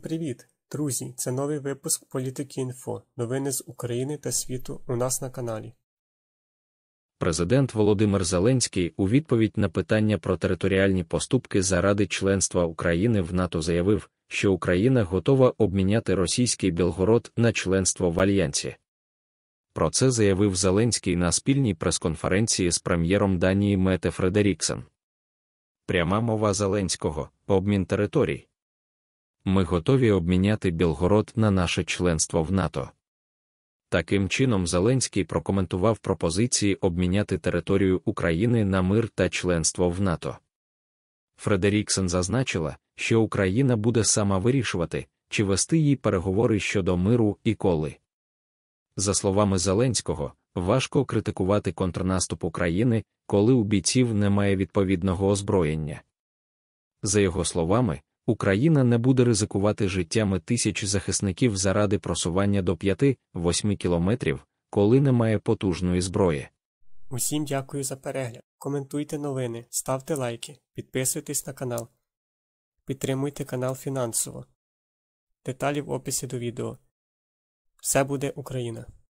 Привіт, друзі! Це новий випуск Політики інфо. Новини з України та світу у нас на каналі. Президент Володимир Зеленський у відповідь на питання про територіальні поступки заради членства України в НАТО заявив, що Україна готова обміняти російський Білгород на членство в Альянсі. Про це заявив Зеленський на спільній прес-конференції з прем'єром Данії Мете Фредеріксен. Пряма мова Зеленського обмін територій ми готові обміняти Білгород на наше членство в НАТО. Таким чином, Зеленський прокоментував пропозиції обміняти територію України на мир та членство в НАТО. Фредеріксен зазначила, що Україна буде сама вирішувати, чи вести їй переговори щодо миру і коли. За словами Зеленського, важко критикувати контрнаступ України, коли у бійців немає відповідного озброєння. За його словами, Україна не буде ризикувати життями тисяч захисників заради просування до 5-8 кілометрів, коли немає потужної зброї. Усім дякую за перегляд. Коментуйте новини, ставте лайки, підписуйтесь на канал, підтримуйте канал фінансово. Деталі в описі до відео. Все буде Україна!